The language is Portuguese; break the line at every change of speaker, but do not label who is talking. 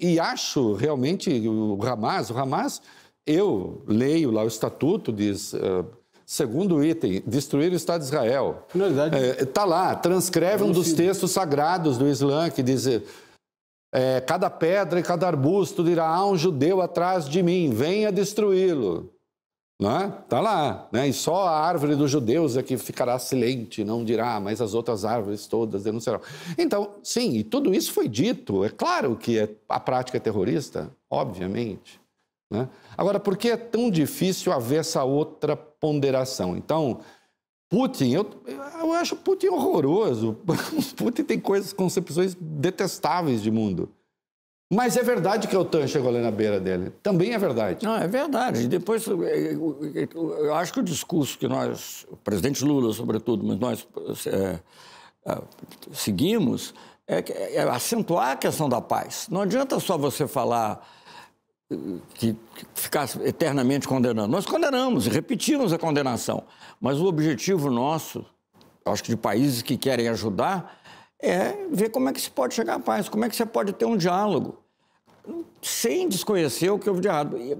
E acho realmente o Hamas, o Hamas, eu leio lá o estatuto, diz. Eh, segundo item, destruir o Estado de Israel. Na verdade. Está eh, é, lá, transcreve é um dos textos sagrados do Islã que diz: é, cada pedra e cada arbusto dirá: há um judeu atrás de mim, venha destruí-lo né? Tá lá, né? E só a árvore dos judeus é que ficará silente, não dirá, mas as outras árvores todas denunciarão. Então, sim, e tudo isso foi dito. É claro que é, a prática é terrorista, obviamente. Né? Agora, por que é tão difícil haver essa outra ponderação? Então, Putin, eu, eu acho Putin horroroso. Putin tem coisas, concepções detestáveis de mundo. Mas
é verdade que o Tan chegou ali na beira dele. Também é verdade. Não, é verdade. depois, é, é, é, eu acho que o discurso que nós, o presidente Lula, sobretudo, mas nós é, é, seguimos, é, é, acentuar a questão da paz. Não adianta só você falar que, que ficar eternamente condenando. Nós condenamos e repetimos a condenação. Mas o objetivo nosso, acho que de países que querem ajudar, é ver como é que se pode chegar à paz, como é que você pode ter um diálogo, sem desconhecer o que houve de errado. E